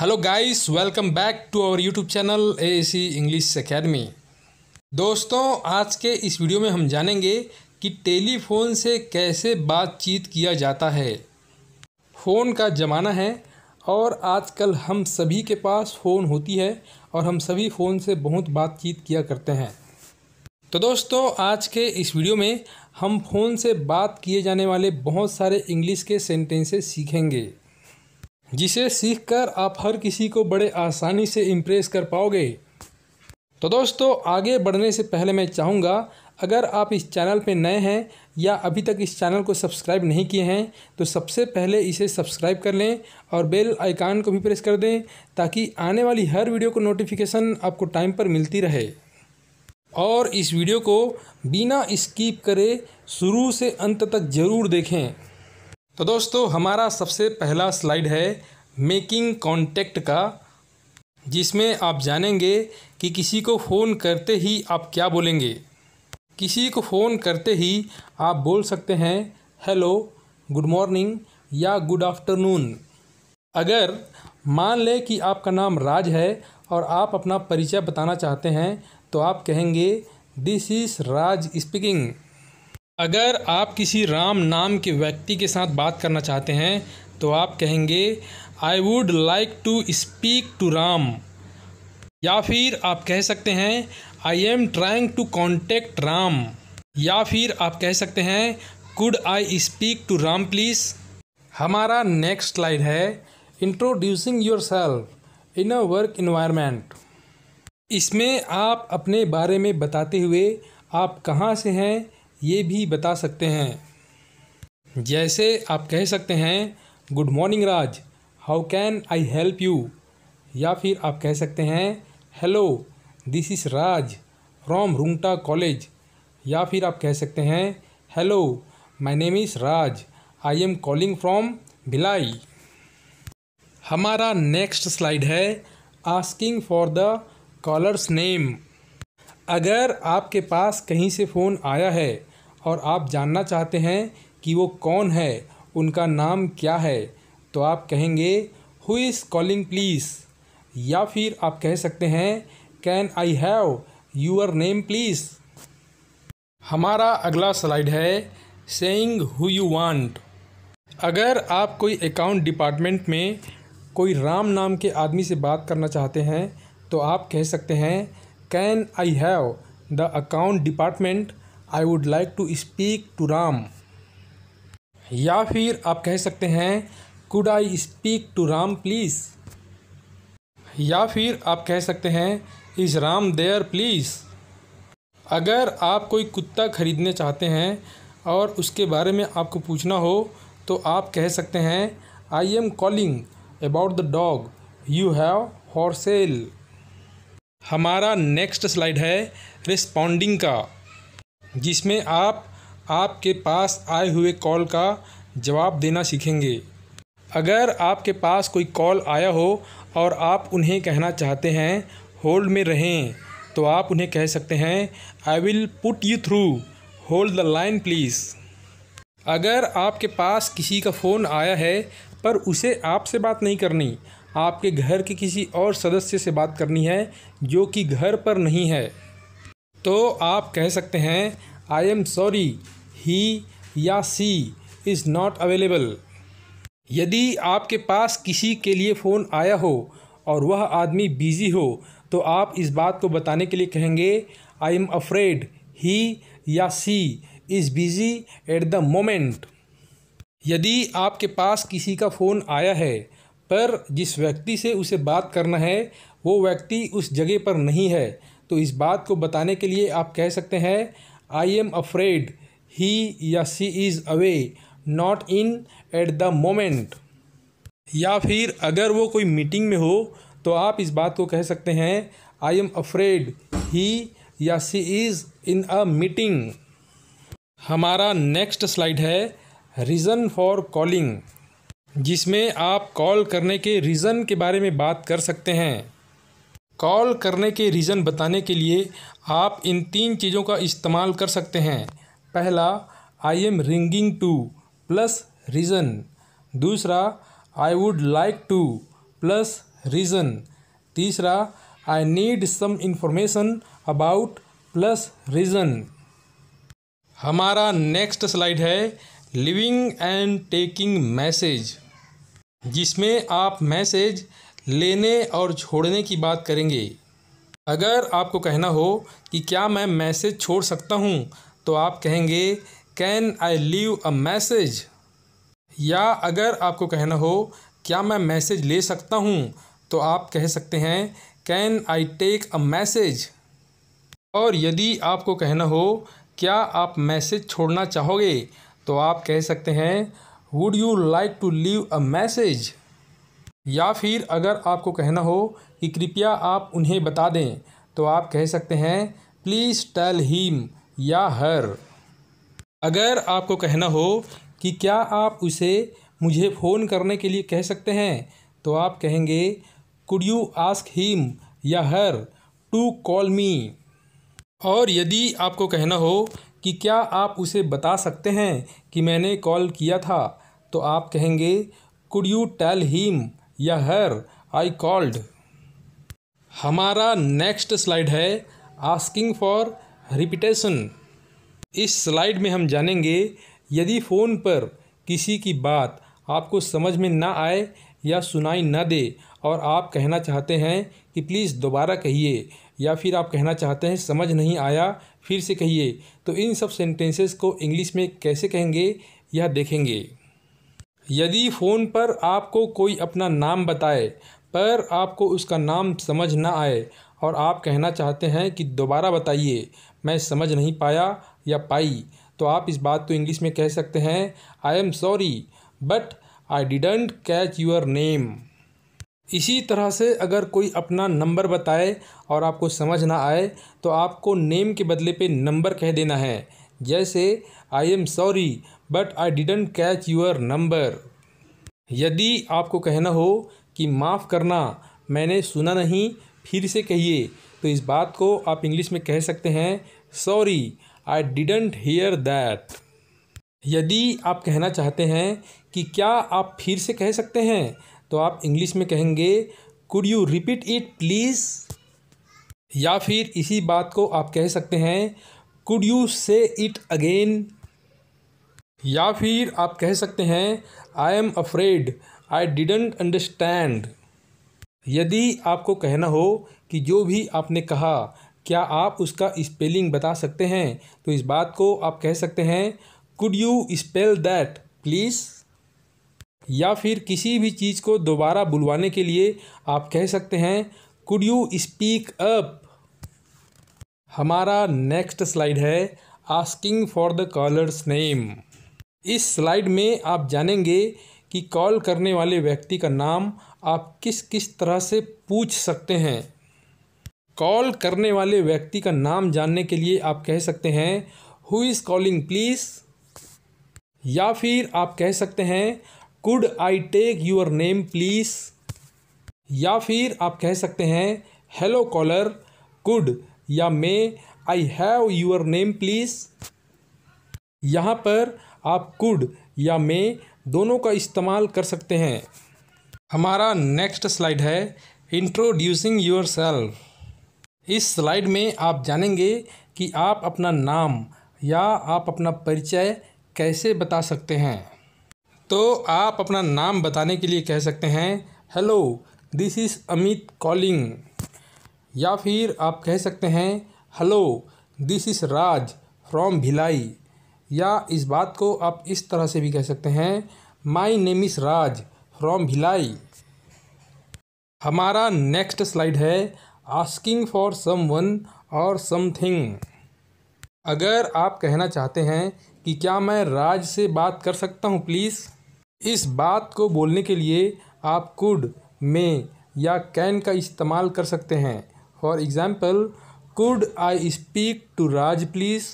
Hello guys welcome back to our YouTube channel A C English academy दोस्तों आज के इस वीडियो में हम जानेंगे कि टेलीफोन से कैसे बातचीत किया जाता है फ़ोन का ज़माना है और आजकल हम सभी के पास फ़ोन होती है और हम सभी फ़ोन से बहुत बातचीत किया करते हैं तो दोस्तों आज के इस वीडियो में हम फ़ोन से बात किए जाने वाले बहुत सारे इंग्लिश के सेंटेंसेस सीखेंगे जिसे सीखकर आप हर किसी को बड़े आसानी से इम्प्रेस कर पाओगे तो दोस्तों आगे बढ़ने से पहले मैं चाहूँगा अगर आप इस चैनल पर नए हैं या अभी तक इस चैनल को सब्सक्राइब नहीं किए हैं तो सबसे पहले इसे सब्सक्राइब कर लें और बेल आइकान को भी प्रेस कर दें ताकि आने वाली हर वीडियो को नोटिफिकेशन आपको टाइम पर मिलती रहे और इस वीडियो को बिना स्किप करे शुरू से अंत तक ज़रूर देखें तो दोस्तों हमारा सबसे पहला स्लाइड है मेकिंग कॉन्टेक्ट का जिसमें आप जानेंगे कि किसी को फ़ोन करते ही आप क्या बोलेंगे किसी को फ़ोन करते ही आप बोल सकते हैं हेलो गुड मॉर्निंग या गुड आफ्टरनून अगर मान लें कि आपका नाम राज है और आप अपना परिचय बताना चाहते हैं तो आप कहेंगे दिस इज़ राज स्पीकिंग अगर आप किसी राम नाम के व्यक्ति के साथ बात करना चाहते हैं तो आप कहेंगे I would like to speak to Ram या फिर आप कह सकते हैं I am trying to contact Ram या फिर आप कह सकते हैं could I speak to Ram please हमारा नेक्स्ट स्लाइड है introducing yourself in a work environment इसमें आप अपने बारे में बताते हुए आप कहाँ से हैं ये भी बता सकते हैं जैसे आप कह सकते हैं good morning Raj how can I help you या फिर आप कह सकते हैं hello this is Raj from Rungta college या फिर आप कह सकते हैं hello my name is Raj I am calling from Bhilai हमारा नेक्स्ट स्लाइड है asking for the caller's name अगर आपके पास कहीं से फ़ोन आया है और आप जानना चाहते हैं कि वो कौन है उनका नाम क्या है तो आप कहेंगे हु इज़ कॉलिंग प्लीज़ या फिर आप कह सकते हैं can I have your name please हमारा अगला स्लाइड है सेइंग हु यू वांट अगर आप कोई अकाउंट डिपार्टमेंट में कोई राम नाम के आदमी से बात करना चाहते हैं तो आप कह सकते हैं can I have the account department I would like to speak to Ram या फिर आप कह सकते हैं could I speak to Ram please या फिर आप कह सकते हैं इज़ राम देयर प्लीज़ अगर आप कोई कुत्ता ख़रीदने चाहते हैं और उसके बारे में आपको पूछना हो तो आप कह सकते हैं I am calling about the dog you have for sale हमारा नेक्स्ट स्लाइड है रिस्पॉन्डिंग का जिसमें आप आपके पास आए हुए कॉल का जवाब देना सीखेंगे अगर आपके पास कोई कॉल आया हो और आप उन्हें कहना चाहते हैं होल्ड में रहें तो आप उन्हें कह सकते हैं I will put you through hold the line please अगर आपके पास किसी का फ़ोन आया है पर उसे आपसे बात नहीं करनी आपके घर के किसी और सदस्य से बात करनी है जो कि घर पर नहीं है तो आप कह सकते हैं आई एम सॉरी ही या सी इज़ नॉट अवेलेबल यदि आपके पास किसी के लिए फ़ोन आया हो और वह आदमी बिज़ी हो तो आप इस बात को बताने के लिए कहेंगे आई एम अफ्रेड ही या she is busy at the moment यदि आपके पास किसी का फ़ोन आया है पर जिस व्यक्ति से उसे बात करना है वो व्यक्ति उस जगह पर नहीं है तो इस बात को बताने के लिए आप कह सकते हैं आई एम अफ्रेड ही या she is away not in at the moment या फिर अगर वो कोई मीटिंग में हो तो आप इस बात को कह सकते हैं आई एम अफ्रेड ही या she is in a meeting हमारा नेक्स्ट स्लाइड है रीज़न फॉर कॉलिंग जिसमें आप कॉल करने के रीज़न के बारे में बात कर सकते हैं कॉल करने के रीज़न बताने के लिए आप इन तीन चीज़ों का इस्तेमाल कर सकते हैं पहला I am ringing to plus reason दूसरा I would like to plus reason तीसरा I need some information about plus reason हमारा नेक्स्ट स्लाइड है लिविंग एंड टेकिंग मैसेज जिसमें आप मैसेज लेने और छोड़ने की बात करेंगे अगर आपको कहना हो कि क्या मैं मैसेज छोड़ सकता हूँ तो आप कहेंगे can I leave a message या अगर आपको कहना हो क्या मैं मैसेज ले सकता हूँ तो आप कह सकते हैं can I take a message और यदि आपको कहना हो क्या आप मैसेज छोड़ना चाहोगे तो आप कह सकते हैं would you like to leave a message या फिर अगर आपको कहना हो कि कृपया आप उन्हें बता दें तो आप कह सकते हैं प्लीज़ टेल हीम या हर अगर आपको कहना हो कि क्या आप उसे मुझे फ़ोन करने के लिए कह सकते हैं तो आप कहेंगे कुड यू आस्क हीम या हर टू कॉल मी और यदि आपको कहना हो कि क्या आप उसे बता सकते हैं कि मैंने कॉल किया था तो आप कहेंगे कुड यू टेल हीम या हर आई कॉल्ड हमारा नेक्स्ट स्लाइड है आस्किंग फॉर रिपीटेशन इस स्लाइड में हम जानेंगे यदि फ़ोन पर किसी की बात आपको समझ में ना आए या सुनाई ना दे और आप कहना चाहते हैं कि प्लीज़ दोबारा कहिए या फिर आप कहना चाहते हैं समझ नहीं आया फिर से कहिए तो इन सब सेंटेंसेस को इंग्लिश में कैसे कहेंगे यह देखेंगे यदि फ़ोन पर आपको कोई अपना नाम बताए पर आपको उसका नाम समझ ना आए और आप कहना चाहते हैं कि दोबारा बताइए मैं समझ नहीं पाया या पाई तो आप इस बात को इंग्लिश में कह सकते हैं I am sorry but I didn't catch your name इसी तरह से अगर कोई अपना नंबर बताए और आपको समझ ना आए तो आपको नेम के बदले पे नंबर कह देना है जैसे I am sorry but I didn't catch your number यदि आपको कहना हो कि माफ़ करना मैंने सुना नहीं फिर से कहिए तो इस बात को आप इंग्लिश में कह सकते हैं sorry I didn't hear that यदि आप कहना चाहते हैं कि क्या आप फिर से कह सकते हैं तो आप इंग्लिश में कहेंगे could you repeat it please या फिर इसी बात को आप कह सकते हैं could you say it again या फिर आप कह सकते हैं I am afraid I didn't understand यदि आपको कहना हो कि जो भी आपने कहा क्या आप उसका स्पेलिंग बता सकते हैं तो इस बात को आप कह सकते हैं could you spell that please या फिर किसी भी चीज़ को दोबारा बुलवाने के लिए आप कह सकते हैं कुड यू स्पीक अप हमारा नेक्स्ट स्लाइड है asking for the caller's name इस स्लाइड में आप जानेंगे कि कॉल करने वाले व्यक्ति का नाम आप किस किस तरह से पूछ सकते हैं कॉल करने वाले व्यक्ति का नाम जानने के लिए आप कह सकते हैं हु इज़ कॉलिंग प्लीज़ या फिर आप कह सकते हैं could I take your name please या फिर आप कह सकते हैं हेलो कॉलर कुड या may I have your name please यहाँ पर आप कुड या मे दोनों का इस्तेमाल कर सकते हैं हमारा नेक्स्ट स्लाइड है इंट्रोड्यूसिंग योर सेल्फ इस स्लाइड में आप जानेंगे कि आप अपना नाम या आप अपना परिचय कैसे बता सकते हैं तो आप अपना नाम बताने के लिए कह सकते हैं hello this is Amit calling या फिर आप कह सकते हैं hello this is Raj from Bhilai या इस बात को आप इस तरह से भी कह सकते हैं my name is Raj from Bhilai हमारा नेक्स्ट स्लाइड है आस्किंग फॉर सम वन और समथिंग अगर आप कहना चाहते हैं कि क्या मैं राज से बात कर सकता हूँ प्लीज़ इस बात को बोलने के लिए आप कुड मे या कैन का इस्तेमाल कर सकते हैं for example could I speak to Raj please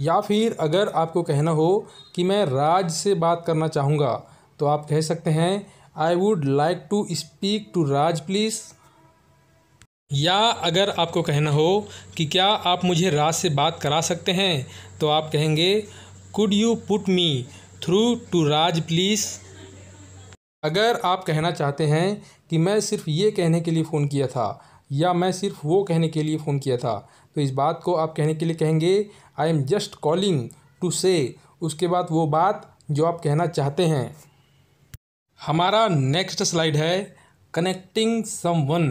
या फिर अगर आपको कहना हो कि मैं राज से बात करना चाहूँगा तो आप कह सकते हैं I would like to speak to Raj please या अगर आपको कहना हो कि क्या आप मुझे राज से बात करा सकते हैं तो आप कहेंगे could you put me through to Raj please अगर आप कहना चाहते हैं कि मैं सिर्फ़ ये कहने के लिए फ़ोन किया था या मैं सिर्फ़ वो कहने के लिए फ़ोन किया था तो इस बात को आप कहने के लिए कहेंगे I am just calling to say उसके बाद वो बात जो आप कहना चाहते हैं हमारा नेक्स्ट स्लाइड है कनेक्टिंग सम वन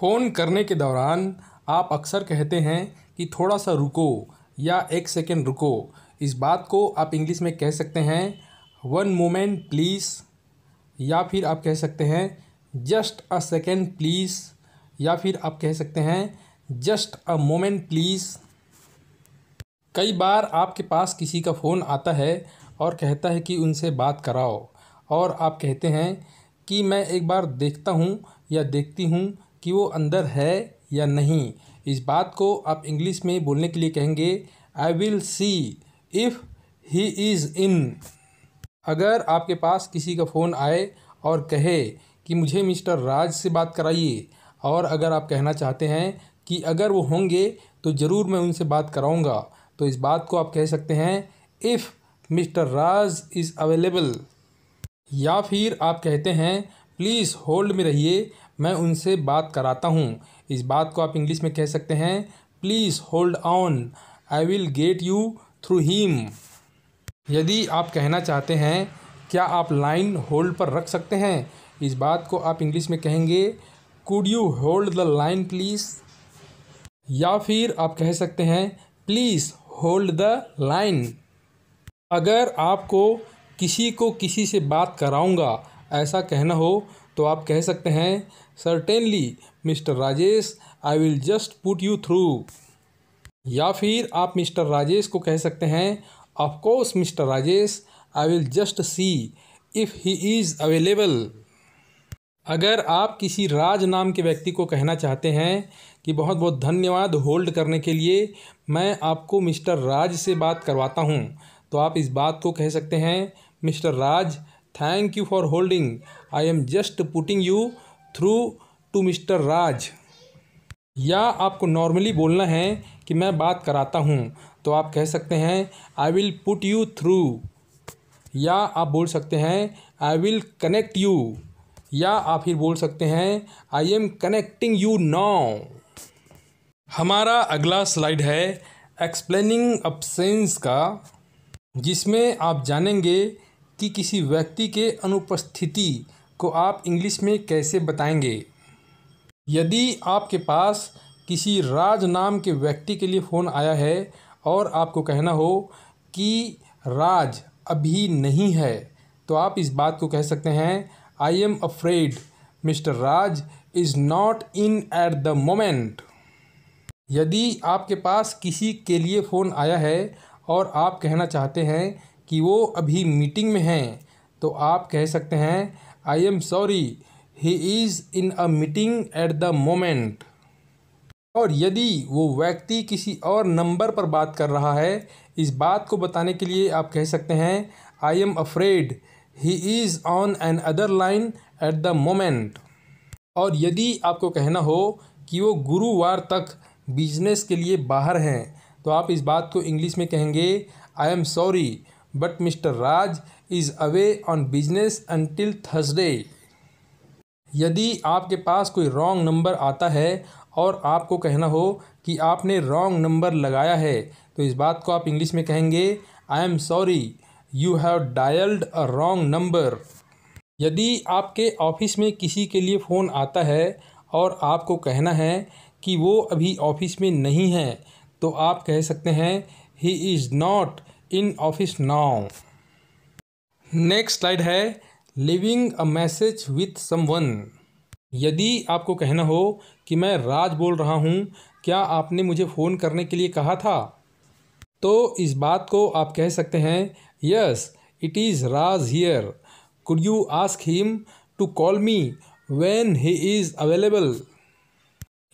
फ़ोन करने के दौरान आप अक्सर कहते हैं कि थोड़ा सा रुको या एक सेकेंड रुको इस बात को आप इंग्लिश में कह सकते हैं वन मोमेंट प्लीज़ या फिर आप कह सकते हैं जस्ट अ सेकेंड प्लीज़ या फिर आप कह सकते हैं जस्ट अ मोमेंट प्लीज़ कई बार आपके पास किसी का फ़ोन आता है और कहता है कि उनसे बात कराओ और आप कहते हैं कि मैं एक बार देखता हूँ या देखती हूँ कि वो अंदर है या नहीं इस बात को आप इंग्लिश में बोलने के लिए कहेंगे I will see if he is in अगर आपके पास किसी का फ़ोन आए और कहे कि मुझे मिस्टर राज से बात कराइए और अगर आप कहना चाहते हैं कि अगर वो होंगे तो ज़रूर मैं उनसे बात कराऊँगा तो इस बात को आप कह सकते हैं if mister Raj is available या फिर आप कहते हैं प्लीज़ होल्ड में रहिए मैं उनसे बात कराता हूँ इस बात को आप इंग्लिश में कह सकते हैं please hold on I will get you through him यदि आप कहना चाहते हैं क्या आप लाइन होल्ड पर रख सकते हैं इस बात को आप इंग्लिश में कहेंगे could you hold the line please या फिर आप कह सकते हैं प्लीज़ होल्ड द लाइन अगर आपको किसी को किसी से बात कराऊंगा ऐसा कहना हो तो आप कह सकते हैं certainly mister Rajesh I will just put you through या फिर आप मिस्टर राजेश को कह सकते हैं of course mister Rajesh I will just see if he is available अगर आप किसी राज नाम के व्यक्ति को कहना चाहते हैं कि बहुत बहुत धन्यवाद होल्ड करने के लिए मैं आपको मिस्टर राज से बात करवाता हूँ तो आप इस बात को कह सकते हैं mister Raj thank you for holding I am just putting you through to mister Raj या आपको नॉर्मली बोलना है कि मैं बात कराता हूँ तो आप कह सकते हैं I will put you through या आप बोल सकते हैं आई विल कनेक्ट यू या आप फिर बोल सकते हैं I am connecting you now हमारा अगला स्लाइड है एक्सप्लेनिंग अपसेंस का जिसमें आप जानेंगे कि किसी व्यक्ति के अनुपस्थिति को आप इंग्लिश में कैसे बताएंगे यदि आपके पास किसी राज नाम के व्यक्ति के लिए फ़ोन आया है और आपको कहना हो कि राज अभी नहीं है तो आप इस बात को कह सकते हैं I am afraid mister Raj is not in at the moment यदि आपके पास किसी के लिए फ़ोन आया है और आप कहना चाहते हैं कि वो अभी मीटिंग में हैं तो आप कह सकते हैं I am sorry he is in a meeting at the moment और यदि वो व्यक्ति किसी और नंबर पर बात कर रहा है इस बात को बताने के लिए आप कह सकते हैं I am afraid he is on another line at the moment और यदि आपको कहना हो कि वो गुरुवार तक बिजनेस के लिए बाहर हैं तो आप इस बात को इंग्लिश में कहेंगे I am sorry but mister Raj is away on business until Thursday यदि आपके पास कोई रॉन्ग नंबर आता है और आपको कहना हो कि आपने रॉन्ग नंबर लगाया है तो इस बात को आप इंग्लिश में कहेंगे I am sorry you have dialled a wrong number यदि आपके ऑफिस में किसी के लिए फ़ोन आता है और आपको कहना है कि वो अभी ऑफिस में नहीं है तो आप कह सकते हैं he is not in office now next slide है leaving a message with someone यदि आपको कहना हो कि मैं राज बोल रहा हूँ क्या आपने मुझे फ़ोन करने के लिए कहा था तो इस बात को आप कह सकते हैं yes it is Raj here could you ask him to call me when he is available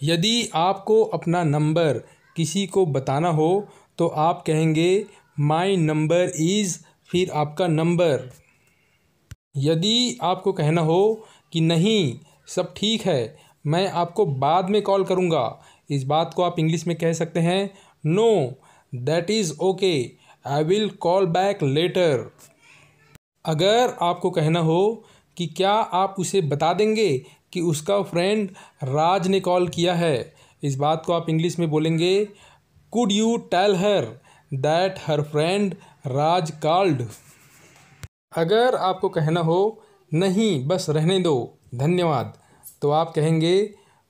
यदि आपको अपना नंबर किसी को बताना हो तो आप कहेंगे माई नंबर इज़ फिर आपका नंबर यदि आपको कहना हो कि नहीं सब ठीक है मैं आपको बाद में कॉल करूँगा इस बात को आप इंग्लिश में कह सकते हैं no no, that is okay I will call back later अगर आपको कहना हो कि क्या आप उसे बता देंगे कि उसका फ्रेंड राज ने कॉल किया है इस बात को आप इंग्लिश में बोलेंगे could you tell her that her friend Raj called अगर आपको कहना हो नहीं बस रहने दो धन्यवाद तो आप कहेंगे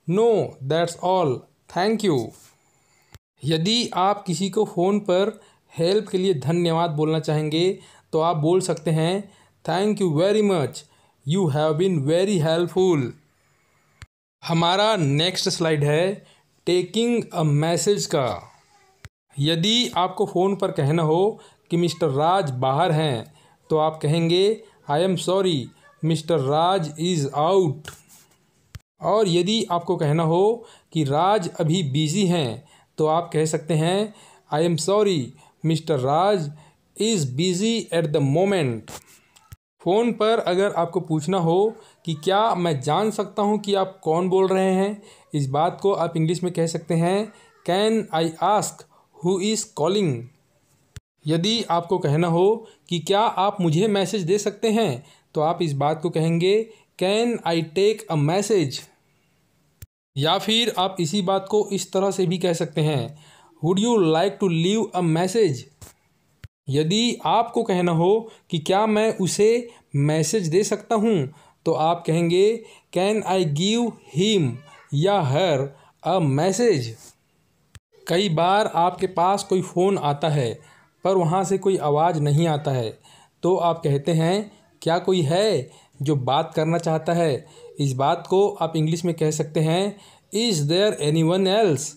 no that's all thank you यदि आप किसी को फ़ोन पर हेल्प के लिए धन्यवाद बोलना चाहेंगे तो आप बोल सकते हैं thank you very much you have been very helpful हमारा नेक्स्ट स्लाइड है टेकिंग अ मैसेज का यदि आपको फ़ोन पर कहना हो कि मिस्टर राज बाहर हैं तो आप कहेंगे I am sorry mister Raj is out और यदि आपको कहना हो कि राज अभी बिज़ी हैं तो आप कह सकते हैं I am sorry mister Raj is busy at the moment phone पर अगर आपको पूछना हो कि क्या मैं जान सकता हूँ कि आप कौन बोल रहे हैं इस बात को आप इंग्लिश में कह सकते हैं can I ask who is calling यदि आपको कहना हो कि क्या आप मुझे मैसेज दे सकते हैं तो आप इस बात को कहेंगे can I take a message या फिर आप इसी बात को इस तरह से भी कह सकते हैं would you like to leave a message यदि आपको कहना हो कि क्या मैं उसे मैसेज दे सकता हूँ तो आप कहेंगे कैन आई गिव हीम या हर अ मैसेज कई बार आपके पास कोई फ़ोन आता है पर वहाँ से कोई आवाज़ नहीं आता है तो आप कहते हैं क्या कोई है जो बात करना चाहता है इस बात को आप इंग्लिश में कह सकते हैं is there anyone else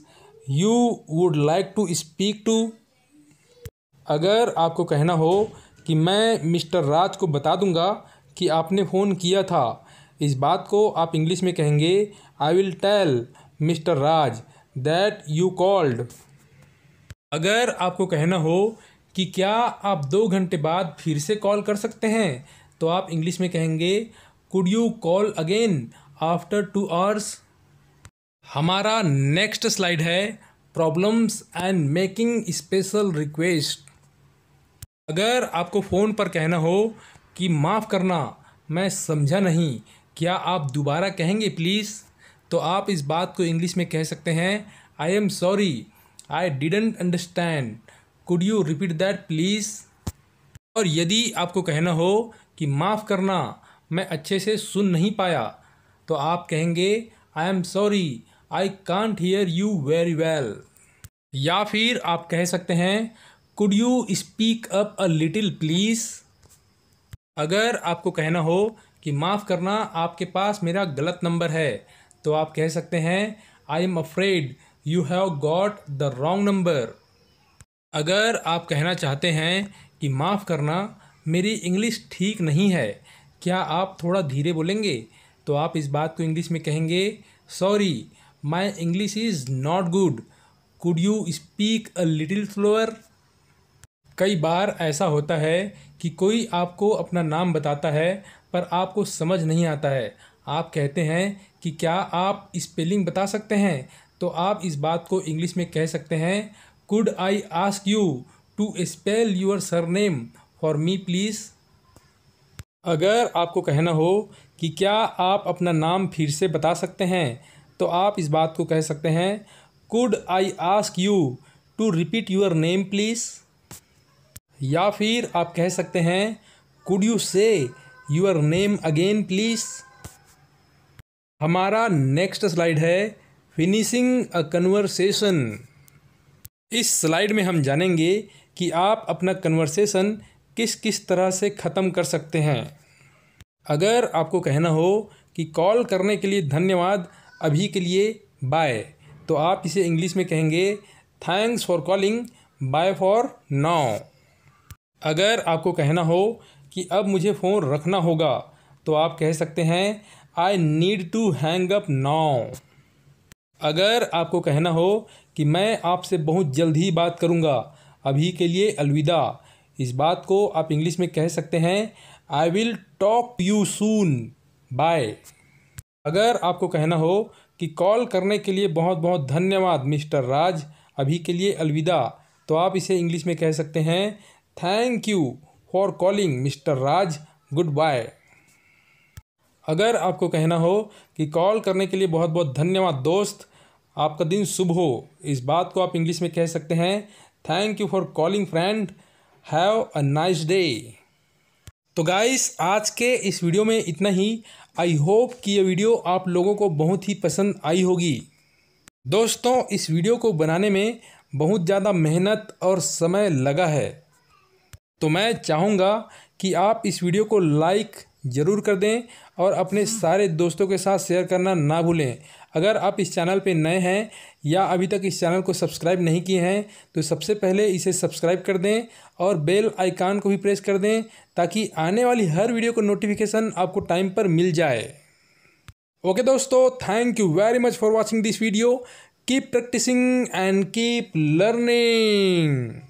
you would like to speak to अगर आपको कहना हो कि मैं मिस्टर राज को बता दूंगा कि आपने फ़ोन किया था इस बात को आप इंग्लिश में कहेंगे I will tell mister Raj that you called अगर आपको कहना हो कि क्या आप दो घंटे बाद फिर से कॉल कर सकते हैं तो आप इंग्लिश में कहेंगे could you call again after two hours हमारा नेक्स्ट स्लाइड है problems and making special request अगर आपको फ़ोन पर कहना हो कि माफ़ करना मैं समझा नहीं क्या आप दोबारा कहेंगे प्लीज़ तो आप इस बात को इंग्लिश में कह सकते हैं I am sorry I didn't understand could you repeat that please और यदि आपको कहना हो कि माफ़ करना मैं अच्छे से सुन नहीं पाया तो आप कहेंगे I am sorry I can't hear you very well या फिर आप कह सकते हैं could you speak up a little please अगर आपको कहना हो कि माफ़ करना आपके पास मेरा गलत नंबर है तो आप कह सकते हैं I am afraid you have got the wrong number अगर आप कहना चाहते हैं कि माफ़ करना मेरी इंग्लिश ठीक नहीं है क्या आप थोड़ा धीरे बोलेंगे तो आप इस बात को इंग्लिश में कहेंगे sorry my English is not good could you speak a little slower कई बार ऐसा होता है कि कोई आपको अपना नाम बताता है पर आपको समझ नहीं आता है आप कहते हैं कि क्या आप स्पेलिंग बता सकते हैं तो आप इस बात को इंग्लिश में कह सकते हैं could I ask you to spell your surname for me please अगर आपको कहना हो कि क्या आप अपना नाम फिर से बता सकते हैं तो आप इस बात को कह सकते हैं could I ask you to repeat your name please या फिर आप कह सकते हैं could you say your name again please हमारा नेक्स्ट स्लाइड है फिनिशिंग अ कन्वर्सेशन इस स्लाइड में हम जानेंगे कि आप अपना कन्वर्सेशन किस किस तरह से ख़त्म कर सकते हैं अगर आपको कहना हो कि कॉल करने के लिए धन्यवाद अभी के लिए बाय तो आप इसे इंग्लिश में कहेंगे thanks for calling bye for now अगर आपको कहना हो कि अब मुझे फ़ोन रखना होगा तो आप कह सकते हैं I need to hang up now अगर आपको कहना हो कि मैं आपसे बहुत जल्द ही बात करूँगा अभी के लिए अलविदा इस बात को आप इंग्लिश में कह सकते हैं I will talk you soon bye अगर आपको कहना हो कि कॉल करने के लिए बहुत बहुत धन्यवाद मिस्टर राज अभी के लिए अलविदा तो आप इसे इंग्लिश में कह सकते हैं thank you for calling mister Raj goodbye अगर आपको कहना हो कि कॉल करने के लिए बहुत बहुत धन्यवाद दोस्त आपका दिन शुभ हो इस बात को आप इंग्लिश में कह सकते हैं thank you for calling friend have a nice day तो गाइस आज के इस वीडियो में इतना ही आई होप कि ये वीडियो आप लोगों को बहुत ही पसंद आई होगी दोस्तों इस वीडियो को बनाने में बहुत ज़्यादा मेहनत और समय लगा है तो मैं चाहूँगा कि आप इस वीडियो को लाइक ज़रूर कर दें और अपने हम्म। सारे दोस्तों के साथ शेयर करना ना भूलें अगर आप इस चैनल पर नए हैं या अभी तक इस चैनल को सब्सक्राइब नहीं किए हैं तो सबसे पहले इसे सब्सक्राइब कर दें और बेल आइकान को भी प्रेस कर दें ताकि आने वाली हर वीडियो को नोटिफिकेशन आपको टाइम पर मिल जाए ओके दोस्तों thank you very much for watching this video keep practising and keep learning